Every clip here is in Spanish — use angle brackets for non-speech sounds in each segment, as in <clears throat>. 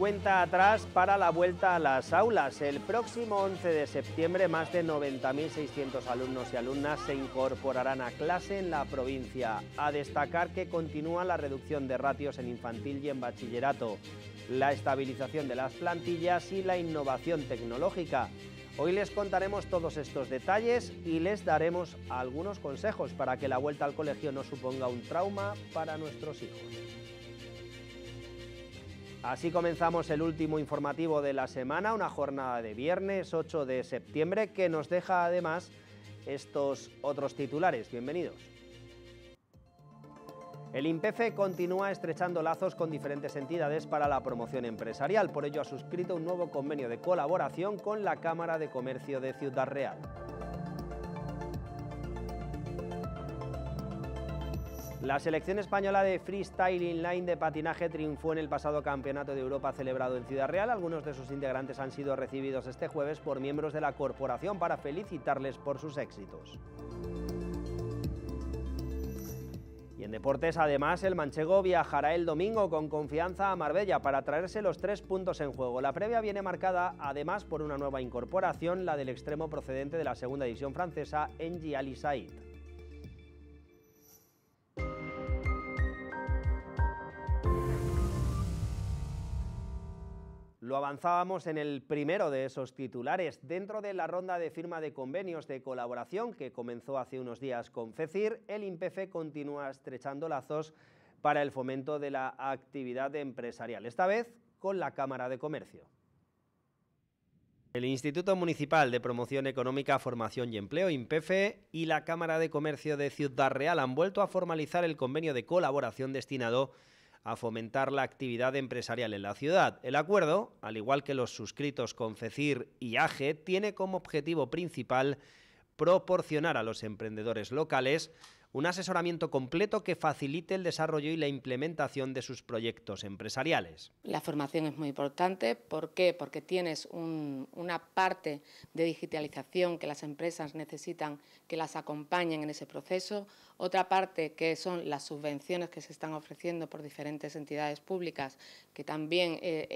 cuenta atrás para la vuelta a las aulas. El próximo 11 de septiembre más de 90.600 alumnos y alumnas se incorporarán a clase en la provincia. A destacar que continúa la reducción de ratios en infantil y en bachillerato, la estabilización de las plantillas y la innovación tecnológica. Hoy les contaremos todos estos detalles y les daremos algunos consejos para que la vuelta al colegio no suponga un trauma para nuestros hijos. Así comenzamos el último informativo de la semana, una jornada de viernes 8 de septiembre que nos deja además estos otros titulares. Bienvenidos. El IMPEFE continúa estrechando lazos con diferentes entidades para la promoción empresarial, por ello ha suscrito un nuevo convenio de colaboración con la Cámara de Comercio de Ciudad Real. La selección española de freestyle inline de patinaje triunfó en el pasado Campeonato de Europa celebrado en Ciudad Real. Algunos de sus integrantes han sido recibidos este jueves por miembros de la corporación para felicitarles por sus éxitos. Y en deportes, además, el manchego viajará el domingo con confianza a Marbella para traerse los tres puntos en juego. La previa viene marcada, además, por una nueva incorporación, la del extremo procedente de la segunda división francesa, Engie Alisaid. Lo avanzábamos en el primero de esos titulares. Dentro de la ronda de firma de convenios de colaboración que comenzó hace unos días con FECIR, el INPEFE continúa estrechando lazos para el fomento de la actividad empresarial, esta vez con la Cámara de Comercio. El Instituto Municipal de Promoción Económica, Formación y Empleo, INPEFE, y la Cámara de Comercio de Ciudad Real han vuelto a formalizar el convenio de colaboración destinado a fomentar la actividad empresarial en la ciudad. El acuerdo, al igual que los suscritos con FECIR y AGE, tiene como objetivo principal proporcionar a los emprendedores locales un asesoramiento completo que facilite el desarrollo y la implementación de sus proyectos empresariales. La formación es muy importante. ¿Por qué? Porque tienes una parte de digitalización que las empresas necesitan que las acompañen en ese proceso, otra parte que son las subvenciones que se están ofreciendo por diferentes entidades públicas, que también eh,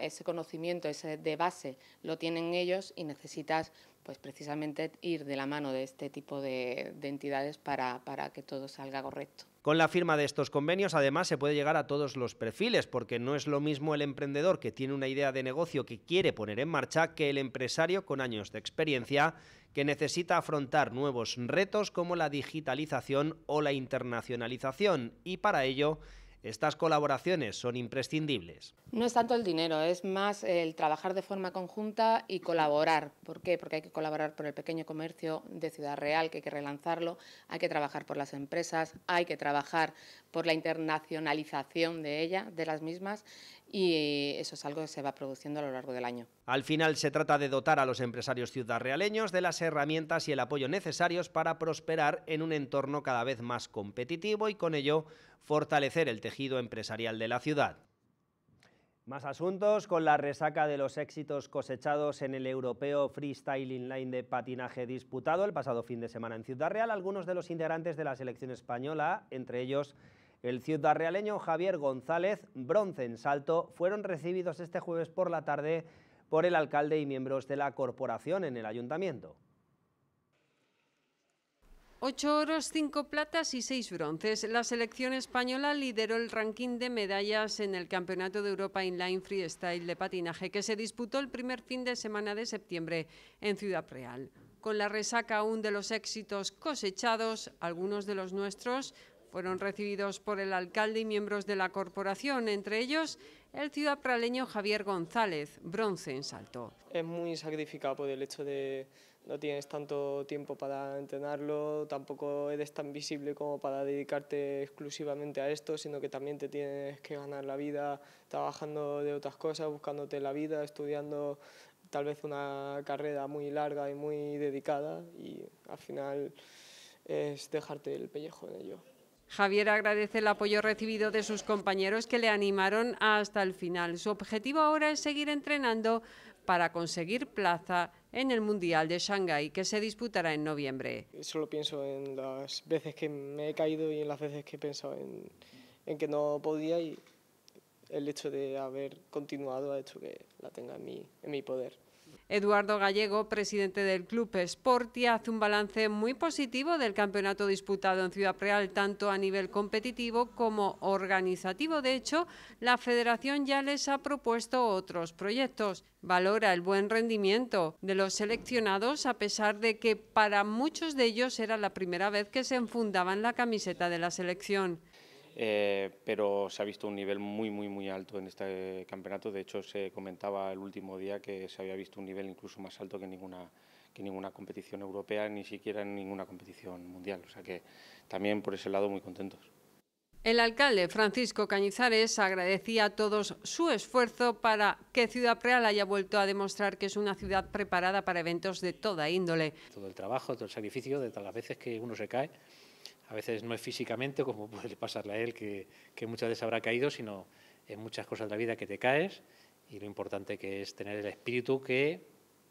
ese conocimiento ese de base lo tienen ellos y necesitas pues precisamente ir de la mano de este tipo de, entidades para, para que todo salga correcto. Con la firma de estos convenios, además, se puede llegar a todos los perfiles, porque no es lo mismo el emprendedor que tiene una idea de negocio que quiere poner en marcha que el empresario con años de experiencia que necesita afrontar nuevos retos como la digitalización o la internacionalización y para ello estas colaboraciones son imprescindibles. No es tanto el dinero, es más el trabajar de forma conjunta y colaborar. ¿Por qué? Porque hay que colaborar por el pequeño comercio de Ciudad Real, que hay que relanzarlo, hay que trabajar por las empresas, hay que trabajar por la internacionalización de ella, de las mismas, y eso es algo que se va produciendo a lo largo del año. Al final se trata de dotar a los empresarios ciudadrealeños de las herramientas y el apoyo necesarios para prosperar en un entorno cada vez más competitivo y con ello fortalecer el tejido empresarial de la ciudad. Más asuntos con la resaca de los éxitos cosechados en el europeo freestyle inline de patinaje disputado el pasado fin de semana en Ciudad Real. Algunos de los integrantes de la selección española, entre ellos el ciudadrealeño Javier González, bronce en salto, fueron recibidos este jueves por la tarde por el alcalde y miembros de la corporación en el ayuntamiento. Ocho oros, cinco platas y seis bronces. La selección española lideró el ranking de medallas en el Campeonato de Europa Inline Freestyle de patinaje que se disputó el primer fin de semana de septiembre en Ciudad Real. Con la resaca aún de los éxitos cosechados, algunos de los nuestros fueron recibidos por el alcalde y miembros de la corporación, entre ellos el ciudad praleño Javier González, bronce en salto. Es muy sacrificado por el hecho de no tienes tanto tiempo para entrenarlo, tampoco eres tan visible como para dedicarte exclusivamente a esto, sino que también te tienes que ganar la vida trabajando de otras cosas, buscándote la vida, estudiando tal vez una carrera muy larga y muy dedicada y al final es dejarte el pellejo en ello. Javier agradece el apoyo recibido de sus compañeros que le animaron hasta el final. Su objetivo ahora es seguir entrenando para conseguir plaza en el Mundial de Shanghái que se disputará en noviembre. Solo pienso en las veces que me he caído y en las veces que he pensado en, que no podía y el hecho de haber continuado ha hecho que la tenga en en mi poder. Eduardo Gallego, presidente del club Sportia, hace un balance muy positivo del campeonato disputado en Ciudad Real, tanto a nivel competitivo como organizativo. De hecho, la federación ya les ha propuesto otros proyectos. Valora el buen rendimiento de los seleccionados, a pesar de que para muchos de ellos era la primera vez que se enfundaban la camiseta de la selección. Eh, pero se ha visto un nivel muy, muy, muy alto en este campeonato. De hecho, se comentaba el último día que se había visto un nivel incluso más alto que ninguna que ninguna competición europea, ni siquiera en ninguna competición mundial. O sea que también por ese lado muy contentos. El alcalde Francisco Cañizares agradecía a todos su esfuerzo para que Ciudad Real haya vuelto a demostrar que es una ciudad preparada para eventos de toda índole. Todo el trabajo, todo el sacrificio, de todas las veces que uno se cae, a veces no es físicamente, como puede pasarle a él, que, muchas veces habrá caído, sino en muchas cosas de la vida que te caes y lo importante que es tener el espíritu que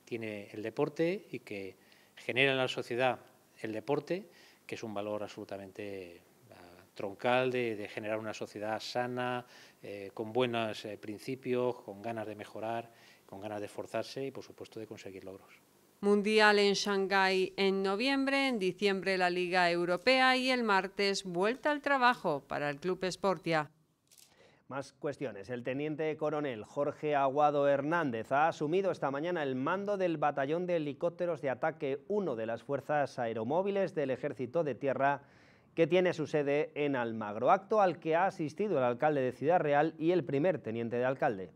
tiene el deporte y que genera en la sociedad el deporte, que es un valor absolutamente ah, troncal de, generar una sociedad sana, eh, con buenos eh, principios, con ganas de mejorar, con ganas de esforzarse y, por supuesto, de conseguir logros. Mundial en Shanghái en noviembre, en diciembre la Liga Europea y el martes vuelta al trabajo para el Club Sportia. Más cuestiones. El teniente coronel Jorge Aguado Hernández ha asumido esta mañana el mando del batallón de helicópteros de ataque 1 de las Fuerzas Aeromóviles del Ejército de Tierra que tiene su sede en Almagro, acto al que ha asistido el alcalde de Ciudad Real y el primer teniente de alcalde.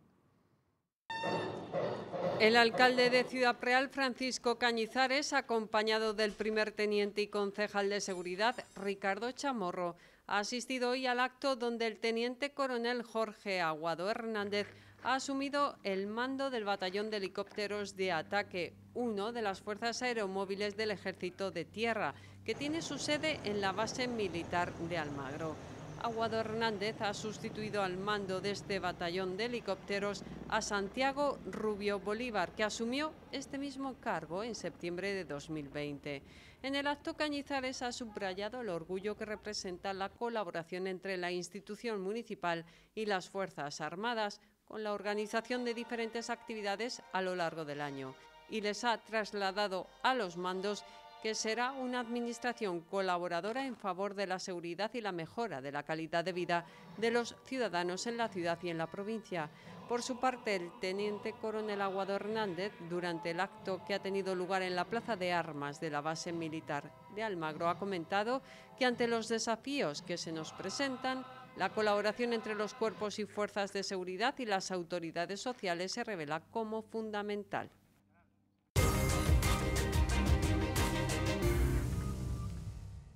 El alcalde de Ciudad Real, Francisco Cañizares, acompañado del primer teniente y concejal de seguridad, Ricardo Chamorro, ha asistido hoy al acto donde el teniente coronel Jorge Aguado Hernández ha asumido el mando del batallón de helicópteros de ataque, uno de las fuerzas aeromóviles del Ejército de Tierra, que tiene su sede en la base militar de Almagro. Aguado Hernández ha sustituido al mando de este batallón de helicópteros a Santiago Rubio Bolívar, que asumió este mismo cargo en septiembre de 2020. En el acto Cañizares ha subrayado el orgullo que representa la colaboración entre la institución municipal y las Fuerzas Armadas con la organización de diferentes actividades a lo largo del año y les ha trasladado a los mandos que será una administración colaboradora en favor de la seguridad y la mejora de la calidad de vida de los ciudadanos en la ciudad y en la provincia. Por su parte, el teniente coronel Aguado Hernández, durante el acto que ha tenido lugar en la Plaza de Armas de la base militar de Almagro, ha comentado que ante los desafíos que se nos presentan, la colaboración entre los cuerpos y fuerzas de seguridad y las autoridades sociales se revela como fundamental.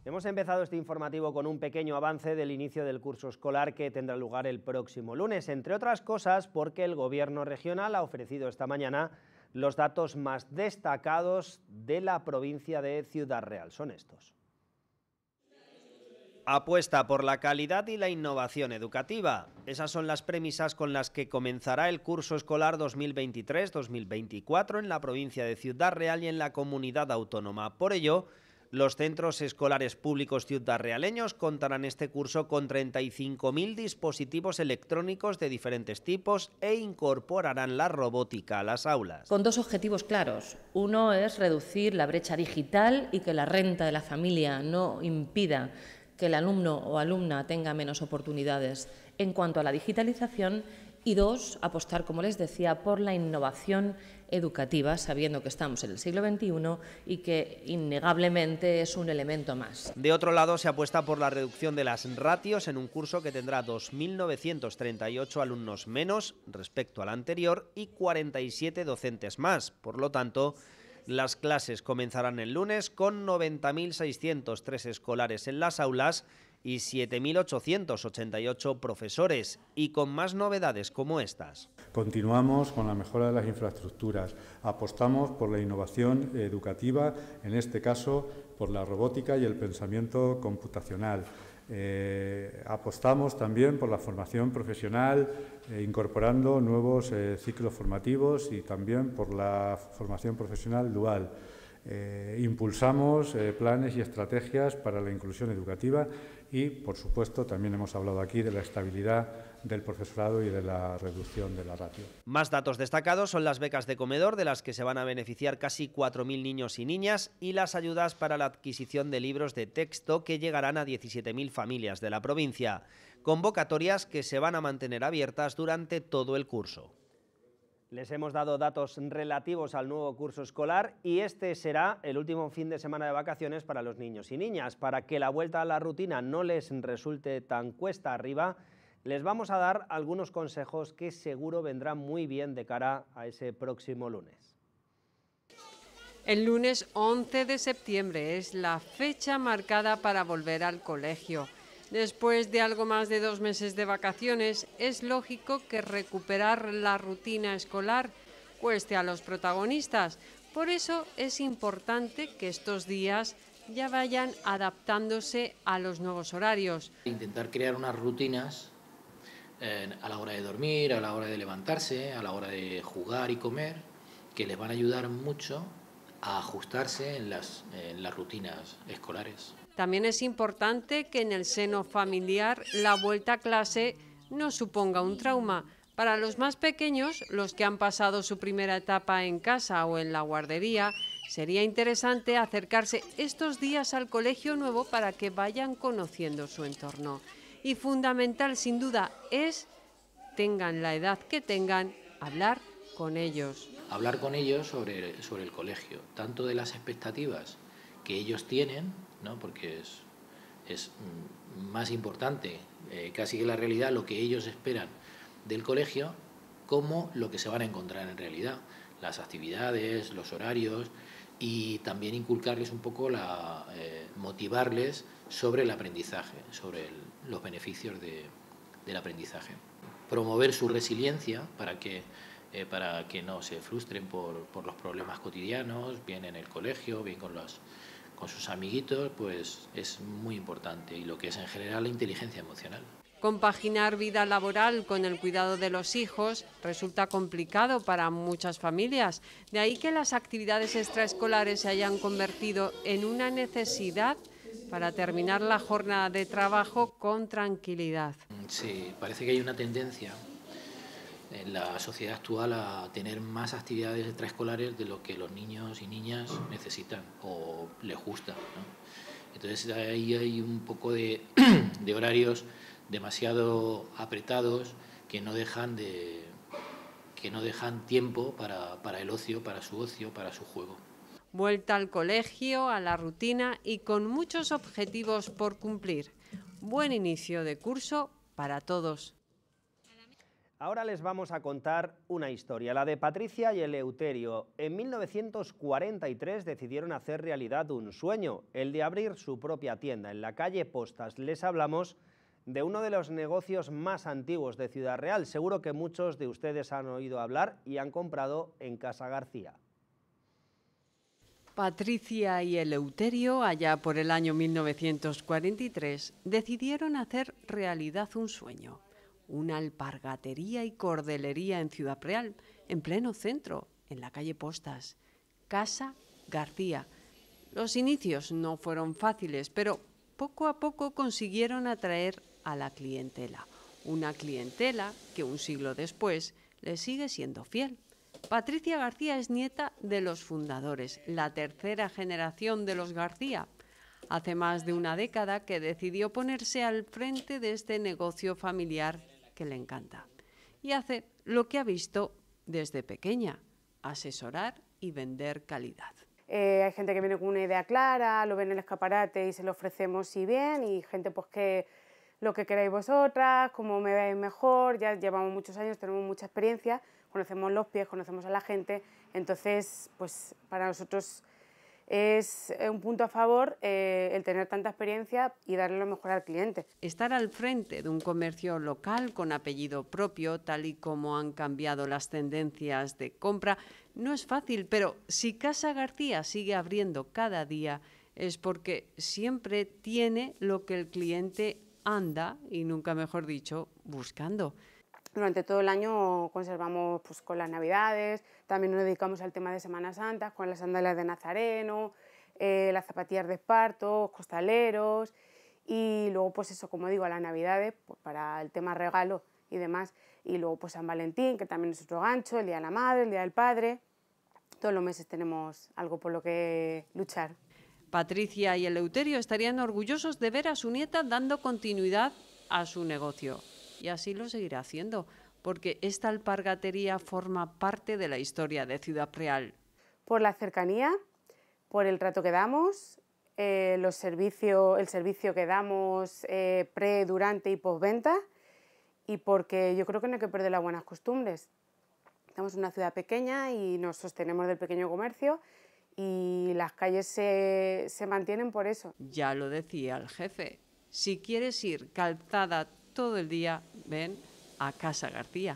Hemos empezado este informativo con un pequeño avance del inicio del curso escolar que tendrá lugar el próximo lunes, entre otras cosas porque el Gobierno regional ha ofrecido esta mañana los datos más destacados de la provincia de Ciudad Real. Son estos. Apuesta por la calidad y la innovación educativa. Esas son las premisas con las que comenzará el curso escolar 2023-2024 en la provincia de Ciudad Real y en la comunidad autónoma. Por ello, los centros escolares públicos realeños contarán este curso con 35.000 dispositivos electrónicos de diferentes tipos e incorporarán la robótica a las aulas. Con dos objetivos claros. Uno es reducir la brecha digital y que la renta de la familia no impida que el alumno o alumna tenga menos oportunidades en cuanto a la digitalización y dos, apostar, como les decía, por la innovación educativa, sabiendo que estamos en el siglo XXI y que innegablemente es un elemento más. De otro lado, se apuesta por la reducción de las ratios en un curso que tendrá 2.938 alumnos menos respecto al anterior y 47 docentes más. Por lo tanto, las clases comenzarán el lunes con 90.603 escolares en las aulas y 7.888 profesores, y con más novedades como estas. Continuamos con la mejora de las infraestructuras, apostamos por la innovación educativa, en este caso por la robótica y el pensamiento computacional. Eh, apostamos también por la formación profesional, eh, incorporando nuevos eh, ciclos formativos y también por la formación profesional dual. impulsamos planes y estrategias para la inclusión educativa y, por supuesto, también hemos hablado aquí de la estabilidad del profesorado y de la reducción de la ratio. Más datos destacados son las becas de comedor, de las que se van a beneficiar casi 4.000 niños y niñas, y las ayudas para la adquisición de libros de texto que llegarán a 17.000 familias de la provincia. Convocatorias que se van a mantener abiertas durante todo el curso. Les hemos dado datos relativos al nuevo curso escolar y este será el último fin de semana de vacaciones para los niños y niñas. Para que la vuelta a la rutina no les resulte tan cuesta arriba, les vamos a dar algunos consejos que seguro vendrán muy bien de cara a ese próximo lunes. El lunes 11 de septiembre es la fecha marcada para volver al colegio. Después de algo más de dos meses de vacaciones, es lógico que recuperar la rutina escolar cueste a los protagonistas. Por eso es importante que estos días ya vayan adaptándose a los nuevos horarios. Intentar crear unas rutinas eh, a la hora de dormir, a la hora de levantarse, a la hora de jugar y comer, que les van a ayudar mucho a ajustarse en las rutinas escolares. También es importante que en el seno familiar la vuelta a clase no suponga un trauma. Para los más pequeños, los que han pasado su primera etapa en casa o en la guardería, sería interesante acercarse estos días al colegio nuevo para que vayan conociendo su entorno. Y fundamental, sin duda, es, tengan la edad que tengan, hablar con ellos. Hablar con ellos sobre, sobre el colegio, tanto de las expectativas que ellos tienen ¿no? porque es, mm, más importante eh, casi que la realidad lo que ellos esperan del colegio como lo que se van a encontrar en realidad, las actividades, los horarios y también inculcarles un poco, la, eh, motivarles sobre el aprendizaje, sobre los beneficios del aprendizaje. Promover su resiliencia para que, eh, para que no se frustren por, por los problemas cotidianos, bien en el colegio, bien con los con sus amiguitos, pues es muy importante y lo que es en general la inteligencia emocional. Compaginar vida laboral con el cuidado de los hijos resulta complicado para muchas familias, de ahí que las actividades extraescolares se hayan convertido en una necesidad para terminar la jornada de trabajo con tranquilidad. Sí, parece que hay una tendencia en la sociedad actual a tener más actividades extraescolares de lo que los niños y niñas necesitan o les gusta. Entonces ahí hay un poco <clears throat> de, horarios demasiado apretados que no dejan que no dejan tiempo para el ocio, para su ocio, para su juego vuelta al colegio, a la rutina y con muchos objetivos por cumplir. Buen inicio de curso para todos. Ahora les vamos a contar una historia, la de Patricia y Eleuterio. En 1943 decidieron hacer realidad un sueño, el de abrir su propia tienda en la calle Postas. Les hablamos de uno de los negocios más antiguos de Ciudad Real. Seguro que muchos de ustedes han oído hablar y han comprado en Casa García. Patricia y Eleuterio, allá por el año 1943, decidieron hacer realidad un sueño una alpargatería y cordelería en Ciudad Real, en pleno centro, en la calle Postas, Casa García. Los inicios no fueron fáciles, pero poco a poco consiguieron atraer a la clientela, una clientela que un siglo después le sigue siendo fiel. Patricia García es nieta de los fundadores, la tercera generación de los García. Hace más de una década que decidió ponerse al frente de este negocio familiar que le encanta y hace lo que ha visto desde pequeña, asesorar y vender calidad. Eh, hay gente que viene con una idea clara, lo ven en el escaparate y se lo ofrecemos y bien, y gente pues que lo que queráis vosotras, como me veis mejor, ya llevamos muchos años, tenemos mucha experiencia, conocemos los pies, conocemos a la gente, entonces pues para nosotros es eh, un punto a favor eh, el tener tanta experiencia y darle lo mejor al cliente. Estar al frente de un comercio local con apellido propio, tal y como han cambiado las tendencias de compra, no es fácil, pero si Casa García sigue abriendo cada día es porque siempre tiene lo que el cliente anda, y nunca mejor dicho, buscando. Durante todo el año conservamos pues, con las Navidades, también nos dedicamos al tema de Semana Santa, con las sandalias de Nazareno, eh, las zapatillas de esparto, costaleros y luego pues eso, como digo, a las Navidades pues, para el tema regalo y demás y luego pues San Valentín, que también es otro gancho, el Día de la Madre, el Día del Padre. Todos los meses tenemos algo por lo que luchar. Patricia y Eleuterio estarían orgullosos de ver a su nieta dando continuidad a su negocio y así lo seguirá haciendo, porque esta alpargatería forma parte de la historia de Ciudad Real. Por la cercanía, por el trato que damos, eh, los el servicio que damos eh, pre, durante y postventa, y porque yo creo que no hay que perder las buenas costumbres. Estamos en una ciudad pequeña y nos sostenemos del pequeño comercio y las calles se, se mantienen por eso. Ya lo decía el jefe, si quieres ir calzada todo el día, ven a Casa García.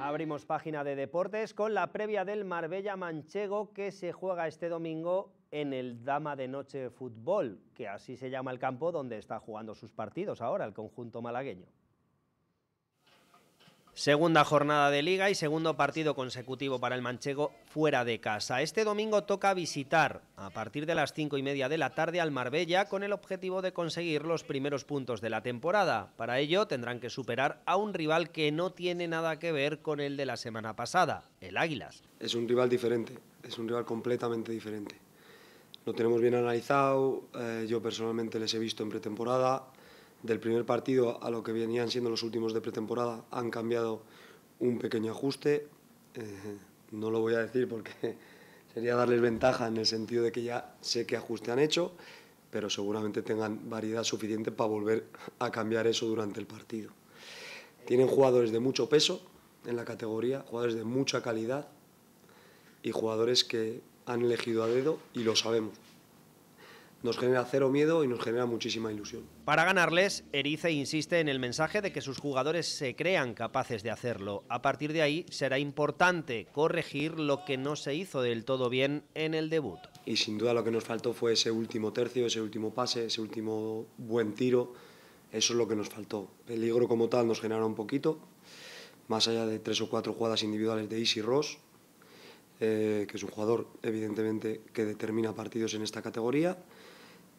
Abrimos página de deportes con la previa del Marbella Manchego que se juega este domingo en el Dama de Noche Fútbol, que así se llama el campo donde está jugando sus partidos ahora el conjunto malagueño. Segunda jornada de liga y segundo partido consecutivo para el manchego fuera de casa. Este domingo toca visitar a partir de las cinco y media de la tarde al Marbella con el objetivo de conseguir los primeros puntos de la temporada. Para ello tendrán que superar a un rival que no tiene nada que ver con el de la semana pasada, el Águilas. Es un rival diferente, es un rival completamente diferente. Lo tenemos bien analizado, eh, yo personalmente les he visto en pretemporada, del primer partido a lo que venían siendo los últimos de pretemporada han cambiado un pequeño ajuste. Eh, no lo voy a decir porque <laughs> sería darles ventaja en el sentido de que ya sé qué ajuste han hecho, pero seguramente tengan variedad suficiente para volver a cambiar eso durante el partido. Tienen jugadores de mucho peso en la categoría, jugadores de mucha calidad y jugadores que han elegido a dedo y lo sabemos nos genera cero miedo y nos genera muchísima ilusión. Para ganarles, Erice insiste en el mensaje de que sus jugadores se crean capaces de hacerlo. A partir de ahí será importante corregir lo que no se hizo del todo bien en el debut. Y sin duda lo que nos faltó fue ese último tercio, ese último pase, ese último buen tiro. Eso es lo que nos faltó. Peligro como tal nos generó un poquito, más allá de tres o cuatro jugadas individuales de Isi Ross, eh, que es un jugador evidentemente que determina partidos en esta categoría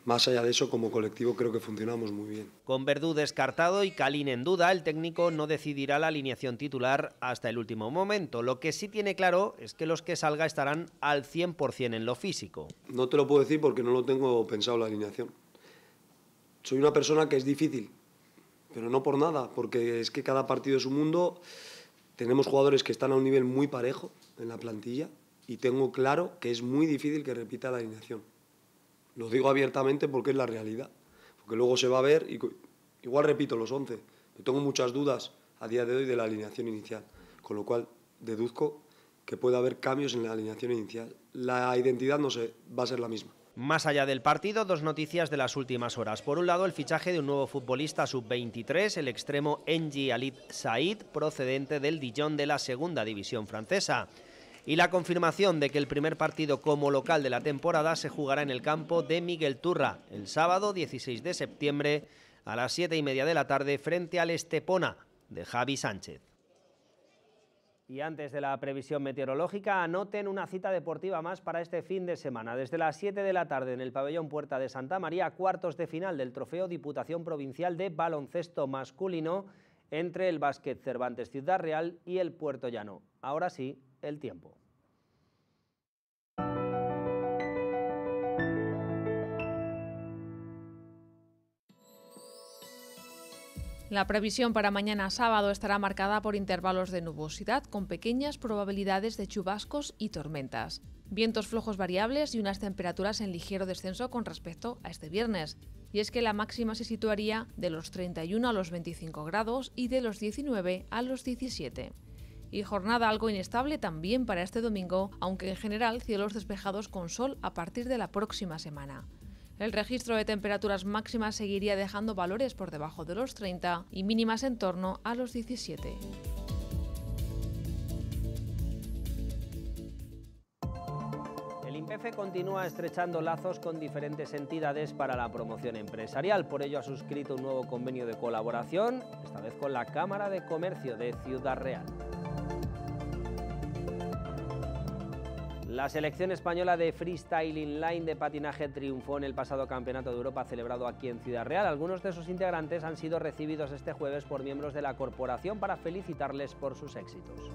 más allá de eso, como colectivo creo que funcionamos muy bien. Con Verdú descartado y calín en duda, el técnico no decidirá la alineación titular hasta el último momento. Lo que sí tiene claro es que los que salga estarán al 100% en lo físico. No te lo puedo decir porque no lo tengo pensado la alineación. Soy una persona que es difícil, pero no por nada, porque es que cada partido es un mundo. Tenemos jugadores que están a un nivel muy parejo en la plantilla y tengo claro que es muy difícil que repita la alineación. Lo digo abiertamente porque es la realidad. Porque luego se va a ver, y igual repito los 11. Yo tengo muchas dudas a día de hoy de la alineación inicial. Con lo cual deduzco que puede haber cambios en la alineación inicial. La identidad no se, va a ser la misma. Más allá del partido, dos noticias de las últimas horas. Por un lado, el fichaje de un nuevo futbolista sub-23, el extremo Enji Alit Said, procedente del Dijon de la segunda división francesa y la confirmación de que el primer partido como local de la temporada se jugará en el campo de Miguel Turra el sábado 16 de septiembre a las 7 y media de la tarde frente al Estepona de Javi Sánchez. Y antes de la previsión meteorológica, anoten una cita deportiva más para este fin de semana. Desde las 7 de la tarde en el pabellón Puerta de Santa María, cuartos de final del trofeo Diputación Provincial de Baloncesto Masculino entre el Básquet Cervantes Ciudad Real y el Puerto Llano. Ahora sí, el tiempo. La previsión para mañana sábado estará marcada por intervalos de nubosidad con pequeñas probabilidades de chubascos y tormentas, vientos flojos variables y unas temperaturas en ligero descenso con respecto a este viernes. Y es que la máxima se situaría de los 31 a los 25 grados y de los 19 a los 17 y jornada algo inestable también para este domingo, aunque en general cielos despejados con sol a partir de la próxima semana. El registro de temperaturas máximas seguiría dejando valores por debajo de los 30 y mínimas en torno a los 17. El IMPEFE continúa estrechando lazos con diferentes entidades para la promoción empresarial. Por ello ha suscrito un nuevo convenio de colaboración, esta vez con la Cámara de Comercio de Ciudad Real. La selección española de freestyle inline de patinaje triunfó en el pasado Campeonato de Europa celebrado aquí en Ciudad Real. Algunos de sus integrantes han sido recibidos este jueves por miembros de la corporación para felicitarles por sus éxitos.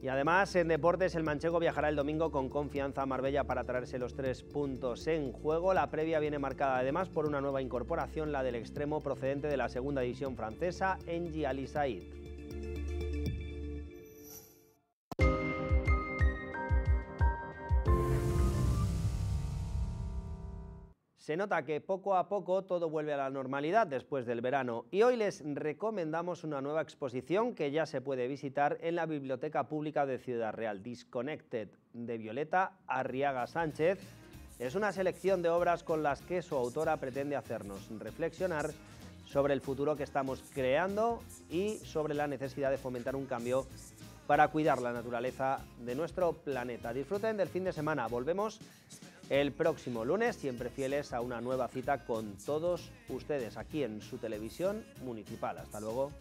Y además, en deportes, el manchego viajará el domingo con confianza a Marbella para traerse los tres puntos en juego. La previa viene marcada además por una nueva incorporación, la del extremo procedente de la segunda división francesa, Engie Alisaid. Se nota que poco a poco todo vuelve a la normalidad después del verano y hoy les recomendamos una nueva exposición que ya se puede visitar en la Biblioteca Pública de Ciudad Real, Disconnected, de Violeta Arriaga Sánchez. Es una selección de obras con las que su autora pretende hacernos reflexionar sobre el futuro que estamos creando y sobre la necesidad de fomentar un cambio para cuidar la naturaleza de nuestro planeta. Disfruten del fin de semana, volvemos el próximo lunes, siempre fieles a una nueva cita con todos ustedes aquí en su televisión municipal. Hasta luego.